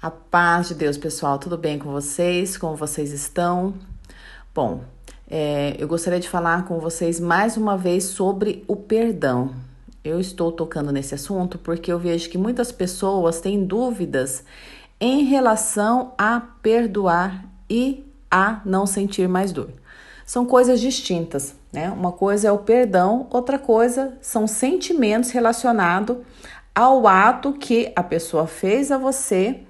A paz de Deus, pessoal, tudo bem com vocês? Como vocês estão? Bom, é, eu gostaria de falar com vocês mais uma vez sobre o perdão. Eu estou tocando nesse assunto porque eu vejo que muitas pessoas têm dúvidas em relação a perdoar e a não sentir mais dor. São coisas distintas, né? Uma coisa é o perdão, outra coisa são sentimentos relacionados ao ato que a pessoa fez a você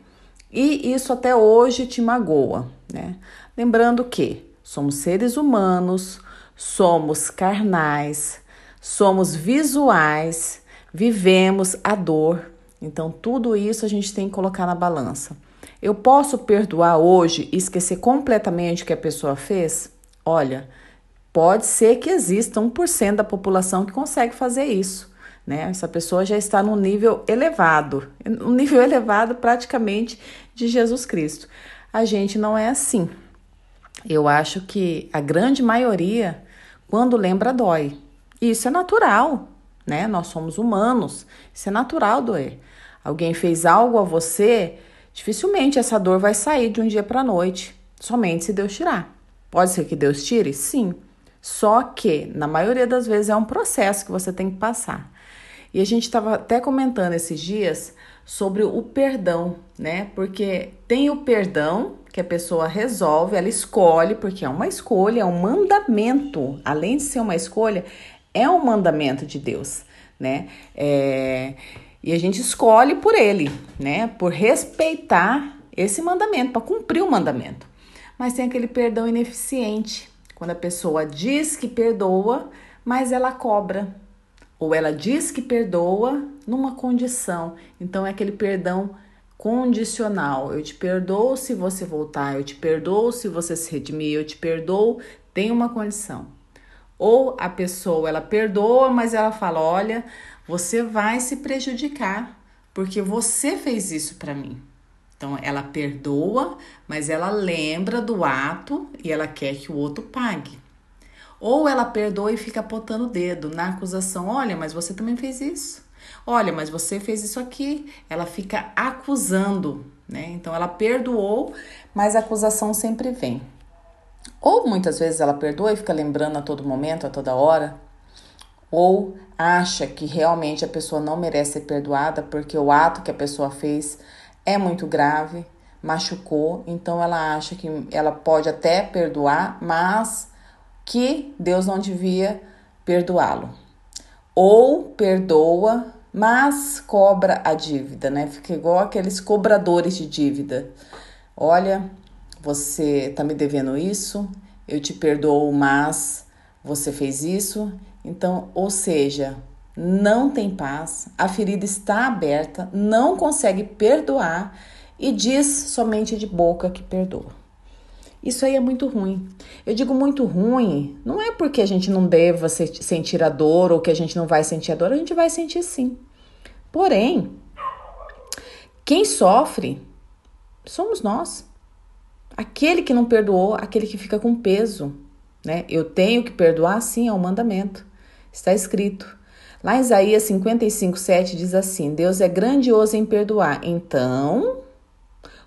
e isso até hoje te magoa, né? Lembrando que somos seres humanos, somos carnais, somos visuais, vivemos a dor. Então, tudo isso a gente tem que colocar na balança. Eu posso perdoar hoje e esquecer completamente o que a pessoa fez? Olha, pode ser que exista 1% da população que consegue fazer isso né? Essa pessoa já está num nível elevado, um nível elevado praticamente de Jesus Cristo. A gente não é assim. Eu acho que a grande maioria, quando lembra, dói. Isso é natural, né? Nós somos humanos, isso é natural doer. Alguém fez algo a você, dificilmente essa dor vai sair de um dia para a noite, somente se Deus tirar. Pode ser que Deus tire? Sim. Só que, na maioria das vezes, é um processo que você tem que passar. E a gente estava até comentando esses dias sobre o perdão, né? Porque tem o perdão que a pessoa resolve, ela escolhe, porque é uma escolha, é um mandamento. Além de ser uma escolha, é um mandamento de Deus, né? É... E a gente escolhe por ele, né? Por respeitar esse mandamento, para cumprir o mandamento. Mas tem aquele perdão ineficiente, quando a pessoa diz que perdoa, mas ela cobra. Ou ela diz que perdoa numa condição. Então é aquele perdão condicional. Eu te perdoo se você voltar, eu te perdoo se você se redimir, eu te perdoo, tem uma condição. Ou a pessoa ela perdoa, mas ela fala: "Olha, você vai se prejudicar porque você fez isso para mim". Então ela perdoa, mas ela lembra do ato e ela quer que o outro pague. Ou ela perdoa e fica apontando o dedo na acusação: olha, mas você também fez isso. Olha, mas você fez isso aqui. Ela fica acusando, né? Então ela perdoou, mas a acusação sempre vem. Ou muitas vezes ela perdoa e fica lembrando a todo momento, a toda hora. Ou acha que realmente a pessoa não merece ser perdoada porque o ato que a pessoa fez é muito grave, machucou, então ela acha que ela pode até perdoar, mas que Deus não devia perdoá-lo. Ou perdoa, mas cobra a dívida, né? Fica igual aqueles cobradores de dívida. Olha, você tá me devendo isso, eu te perdoo, mas você fez isso. Então, ou seja, não tem paz, a ferida está aberta, não consegue perdoar e diz somente de boca que perdoa. Isso aí é muito ruim. Eu digo muito ruim, não é porque a gente não deva sentir a dor ou que a gente não vai sentir a dor, a gente vai sentir sim. Porém, quem sofre somos nós. Aquele que não perdoou, aquele que fica com peso, né? Eu tenho que perdoar, sim, é um mandamento. Está escrito. Lá em Isaías 55, 7 diz assim: Deus é grandioso em perdoar, então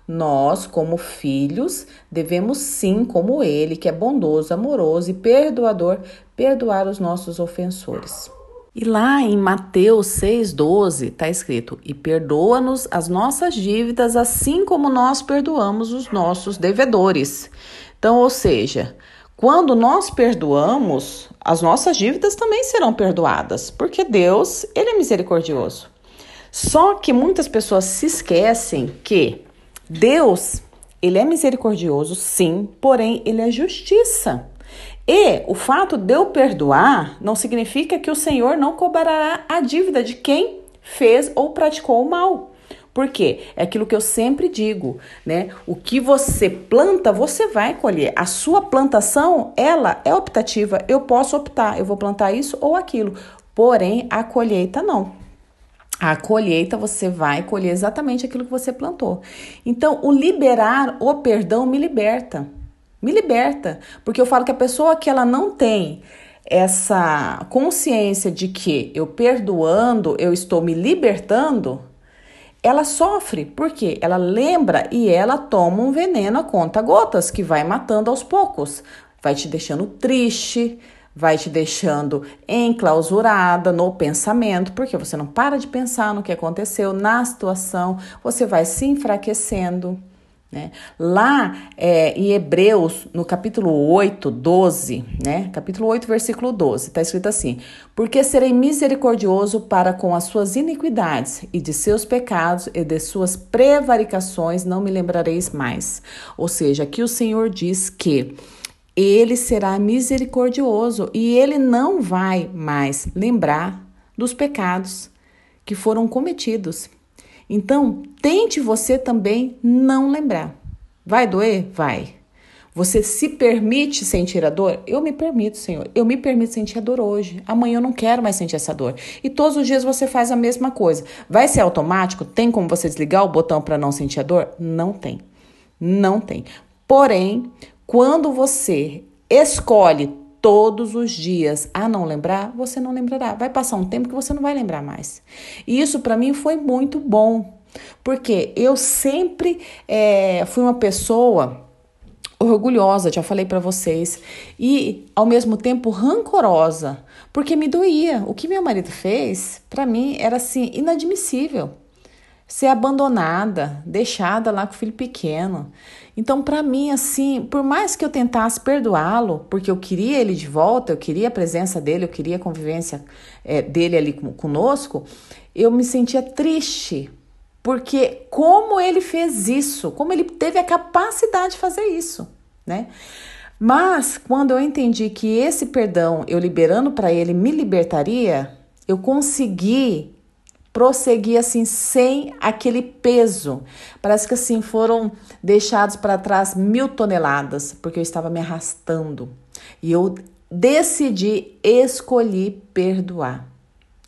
nós, como filhos, devemos sim, como Ele, que é bondoso, amoroso e perdoador, perdoar os nossos ofensores. E lá em Mateus 6,12 está escrito: E perdoa-nos as nossas dívidas, assim como nós perdoamos os nossos devedores. Então, ou seja, quando nós perdoamos, as nossas dívidas também serão perdoadas, porque Deus, ele é misericordioso. Só que muitas pessoas se esquecem que Deus, ele é misericordioso, sim, porém ele é justiça. E o fato de eu perdoar não significa que o Senhor não cobrará a dívida de quem fez ou praticou o mal. Porque é aquilo que eu sempre digo, né? O que você planta, você vai colher. A sua plantação, ela é optativa. Eu posso optar, eu vou plantar isso ou aquilo. Porém, a colheita não. A colheita você vai colher exatamente aquilo que você plantou. Então, o liberar, o perdão me liberta. Me liberta, porque eu falo que a pessoa que ela não tem essa consciência de que eu perdoando, eu estou me libertando, ela sofre, porque ela lembra e ela toma um veneno a conta gotas que vai matando aos poucos, vai te deixando triste, vai te deixando enclausurada no pensamento, porque você não para de pensar no que aconteceu, na situação, você vai se enfraquecendo. Né? Lá é, em Hebreus, no capítulo 8, 12, né? capítulo 8, versículo 12, está escrito assim: Porque serei misericordioso para com as suas iniquidades, e de seus pecados e de suas prevaricações não me lembrareis mais. Ou seja, aqui o Senhor diz que ele será misericordioso e ele não vai mais lembrar dos pecados que foram cometidos então, tente você também não lembrar. Vai doer? Vai. Você se permite sentir a dor? Eu me permito, Senhor. Eu me permito sentir a dor hoje. Amanhã eu não quero mais sentir essa dor. E todos os dias você faz a mesma coisa. Vai ser automático? Tem como você desligar o botão para não sentir a dor? Não tem. Não tem. Porém, quando você escolhe todos os dias. A ah, não lembrar, você não lembrará. Vai passar um tempo que você não vai lembrar mais. E isso para mim foi muito bom, porque eu sempre é, fui uma pessoa orgulhosa, já falei para vocês, e ao mesmo tempo rancorosa, porque me doía. O que meu marido fez, para mim, era assim inadmissível. Ser abandonada, deixada lá com o filho pequeno. Então, para mim, assim, por mais que eu tentasse perdoá-lo, porque eu queria ele de volta, eu queria a presença dele, eu queria a convivência é, dele ali conosco, eu me sentia triste. Porque como ele fez isso, como ele teve a capacidade de fazer isso, né? Mas quando eu entendi que esse perdão eu liberando para ele me libertaria, eu consegui prosseguir assim sem aquele peso. Parece que assim foram deixados para trás mil toneladas, porque eu estava me arrastando. E eu decidi, escolhi perdoar.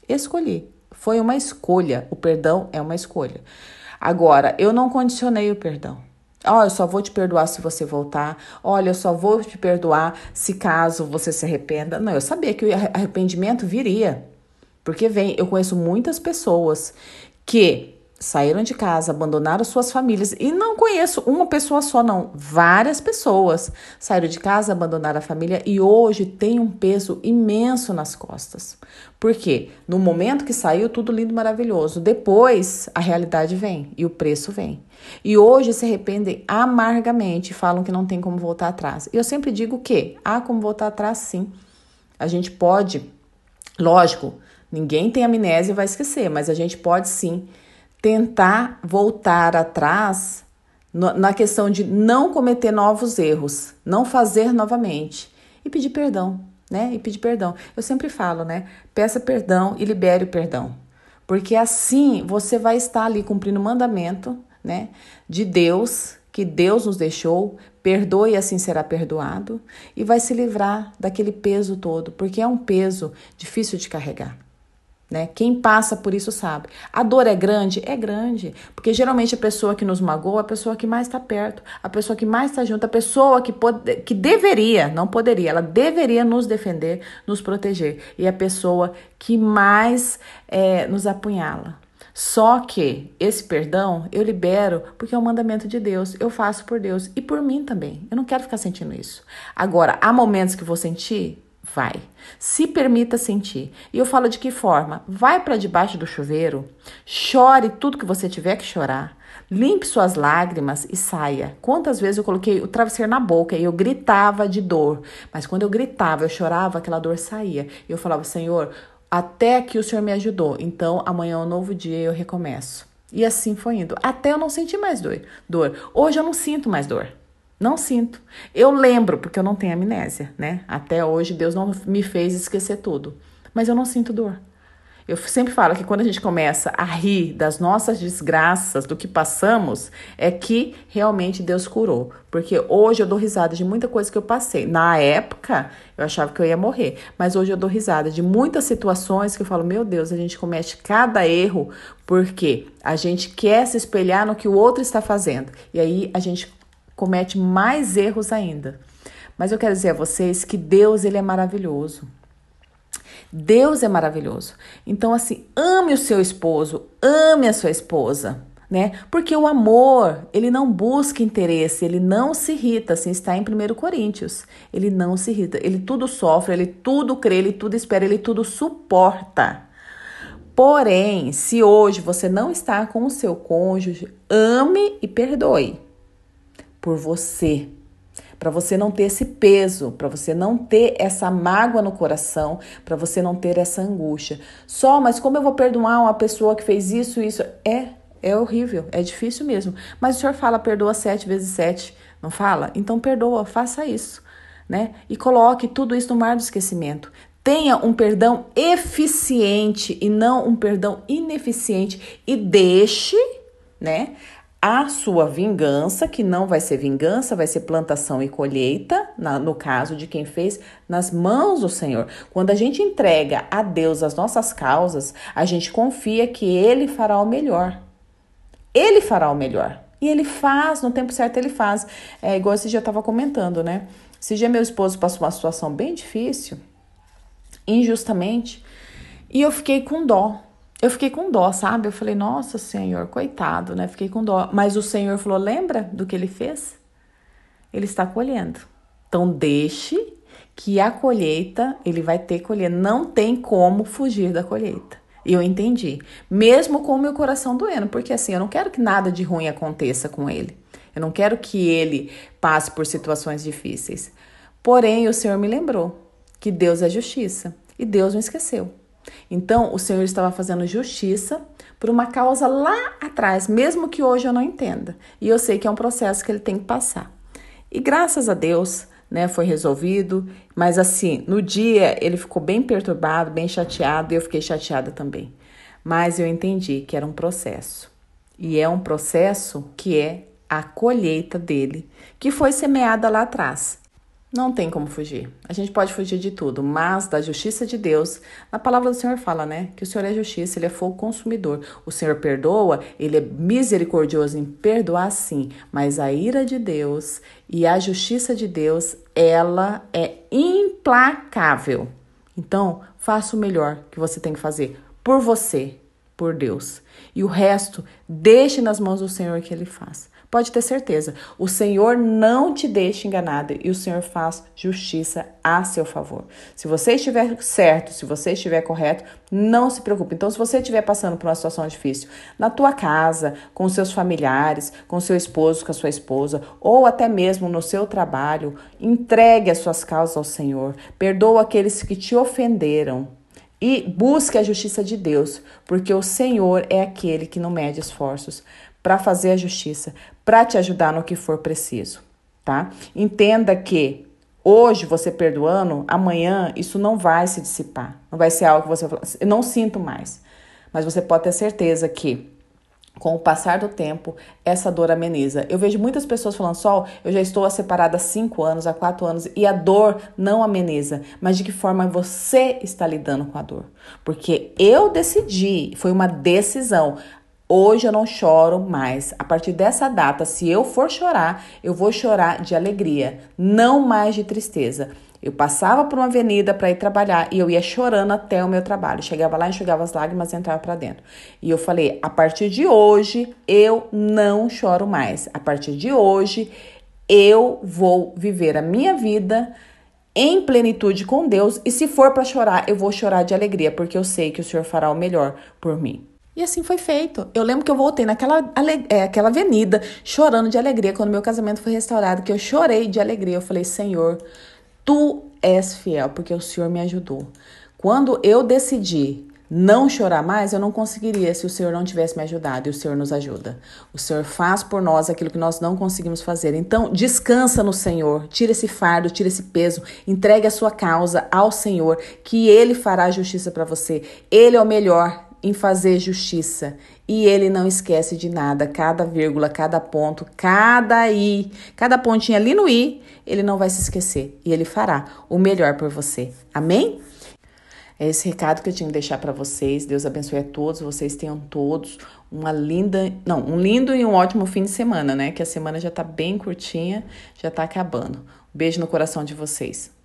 Escolhi. Foi uma escolha. O perdão é uma escolha. Agora, eu não condicionei o perdão. olha eu só vou te perdoar se você voltar. Olha, eu só vou te perdoar se caso você se arrependa. Não, eu sabia que o arrependimento viria. Porque vem, eu conheço muitas pessoas que saíram de casa, abandonaram suas famílias e não conheço uma pessoa só não, várias pessoas saíram de casa, abandonaram a família e hoje tem um peso imenso nas costas. Porque no momento que saiu tudo lindo, maravilhoso, depois a realidade vem e o preço vem. E hoje se arrependem amargamente, falam que não tem como voltar atrás. E eu sempre digo que há como voltar atrás sim. A gente pode, lógico, Ninguém tem amnésia e vai esquecer, mas a gente pode sim tentar voltar atrás na questão de não cometer novos erros, não fazer novamente e pedir perdão, né? E pedir perdão. Eu sempre falo, né? Peça perdão e libere o perdão. Porque assim você vai estar ali cumprindo o mandamento, né? De Deus, que Deus nos deixou, perdoe e assim será perdoado, e vai se livrar daquele peso todo, porque é um peso difícil de carregar. Né? Quem passa por isso sabe. A dor é grande? É grande. Porque geralmente a pessoa que nos magoa é a pessoa que mais está perto, a pessoa que mais está junto, a pessoa que, pode, que deveria, não poderia, ela deveria nos defender, nos proteger. E é a pessoa que mais é, nos apunhala. Só que esse perdão eu libero porque é um mandamento de Deus, eu faço por Deus e por mim também. Eu não quero ficar sentindo isso. Agora, há momentos que vou sentir? Vai. Se permita sentir. E eu falo de que forma? Vai para debaixo do chuveiro, chore tudo que você tiver que chorar, limpe suas lágrimas e saia. Quantas vezes eu coloquei o travesseiro na boca e eu gritava de dor, mas quando eu gritava, eu chorava, aquela dor saía. E eu falava, Senhor, até que o Senhor me ajudou, então amanhã é um novo dia eu recomeço. E assim foi indo. Até eu não senti mais dor. dor. Hoje eu não sinto mais dor. Não sinto. Eu lembro, porque eu não tenho amnésia, né? Até hoje Deus não me fez esquecer tudo. Mas eu não sinto dor. Eu sempre falo que quando a gente começa a rir das nossas desgraças, do que passamos, é que realmente Deus curou. Porque hoje eu dou risada de muita coisa que eu passei. Na época, eu achava que eu ia morrer. Mas hoje eu dou risada de muitas situações que eu falo: meu Deus, a gente comete cada erro porque a gente quer se espelhar no que o outro está fazendo. E aí a gente comete mais erros ainda. Mas eu quero dizer a vocês que Deus ele é maravilhoso. Deus é maravilhoso. Então assim, ame o seu esposo, ame a sua esposa, né? Porque o amor, ele não busca interesse, ele não se irrita, assim está em 1 Coríntios. Ele não se irrita, ele tudo sofre, ele tudo crê, ele tudo espera, ele tudo suporta. Porém, se hoje você não está com o seu cônjuge, ame e perdoe por você, para você não ter esse peso, para você não ter essa mágoa no coração, para você não ter essa angústia. Só, mas como eu vou perdoar uma pessoa que fez isso, isso? É, é horrível, é difícil mesmo. Mas o senhor fala, perdoa sete vezes sete, não fala? Então perdoa, faça isso, né? E coloque tudo isso no mar do esquecimento. Tenha um perdão eficiente e não um perdão ineficiente e deixe, né? a sua vingança, que não vai ser vingança, vai ser plantação e colheita, na, no caso de quem fez nas mãos do Senhor. Quando a gente entrega a Deus as nossas causas, a gente confia que Ele fará o melhor. Ele fará o melhor. E ele faz, no tempo certo ele faz. É igual esse dia eu estava comentando, né? Esse dia meu esposo passou uma situação bem difícil, injustamente, e eu fiquei com dó. Eu fiquei com dó, sabe? Eu falei, nossa Senhor, coitado, né? Fiquei com dó. Mas o Senhor falou: lembra do que ele fez? Ele está colhendo. Então, deixe que a colheita, ele vai ter colher. Não tem como fugir da colheita. E Eu entendi. Mesmo com o meu coração doendo, porque assim, eu não quero que nada de ruim aconteça com ele. Eu não quero que ele passe por situações difíceis. Porém, o Senhor me lembrou que Deus é justiça e Deus não esqueceu. Então, o Senhor estava fazendo justiça por uma causa lá atrás, mesmo que hoje eu não entenda. E eu sei que é um processo que ele tem que passar. E graças a Deus, né, foi resolvido, mas assim, no dia ele ficou bem perturbado, bem chateado, e eu fiquei chateada também. Mas eu entendi que era um processo. E é um processo que é a colheita dele, que foi semeada lá atrás. Não tem como fugir. A gente pode fugir de tudo, mas da justiça de Deus, na palavra do Senhor fala, né? Que o Senhor é justiça, ele é fogo consumidor. O Senhor perdoa, ele é misericordioso em perdoar sim, mas a ira de Deus e a justiça de Deus, ela é implacável. Então, faça o melhor que você tem que fazer por você, por Deus. E o resto, deixe nas mãos do Senhor que ele faz. Pode ter certeza, o Senhor não te deixa enganada e o Senhor faz justiça a seu favor. Se você estiver certo, se você estiver correto, não se preocupe. Então, se você estiver passando por uma situação difícil na tua casa, com seus familiares, com seu esposo, com a sua esposa, ou até mesmo no seu trabalho, entregue as suas causas ao Senhor. Perdoa aqueles que te ofenderam e busque a justiça de Deus, porque o Senhor é aquele que não mede esforços para fazer a justiça, para te ajudar no que for preciso, tá? Entenda que hoje você perdoando, amanhã isso não vai se dissipar, não vai ser algo que você eu não sinto mais. Mas você pode ter certeza que com o passar do tempo, essa dor ameniza. Eu vejo muitas pessoas falando, Sol, eu já estou separada há cinco anos, há quatro anos, e a dor não ameniza. Mas de que forma você está lidando com a dor? Porque eu decidi, foi uma decisão. Hoje eu não choro mais. A partir dessa data, se eu for chorar, eu vou chorar de alegria, não mais de tristeza. Eu passava por uma avenida para ir trabalhar e eu ia chorando até o meu trabalho. Chegava lá, enxugava as lágrimas e entrava para dentro. E eu falei: a partir de hoje eu não choro mais. A partir de hoje eu vou viver a minha vida em plenitude com Deus. E se for para chorar, eu vou chorar de alegria, porque eu sei que o Senhor fará o melhor por mim. E assim foi feito. Eu lembro que eu voltei naquela é, aquela avenida, chorando de alegria, quando meu casamento foi restaurado, que eu chorei de alegria. Eu falei, Senhor, tu és fiel, porque o Senhor me ajudou. Quando eu decidi não chorar mais, eu não conseguiria se o Senhor não tivesse me ajudado. E o Senhor nos ajuda. O Senhor faz por nós aquilo que nós não conseguimos fazer. Então, descansa no Senhor. Tira esse fardo, tira esse peso. Entregue a sua causa ao Senhor, que Ele fará justiça para você. Ele é o melhor em fazer justiça. E ele não esquece de nada, cada vírgula, cada ponto, cada i, cada pontinha ali no i, ele não vai se esquecer e ele fará o melhor por você. Amém? É esse recado que eu tinha que deixar para vocês. Deus abençoe a todos. Vocês tenham todos uma linda, não, um lindo e um ótimo fim de semana, né? Que a semana já tá bem curtinha, já tá acabando. Beijo no coração de vocês.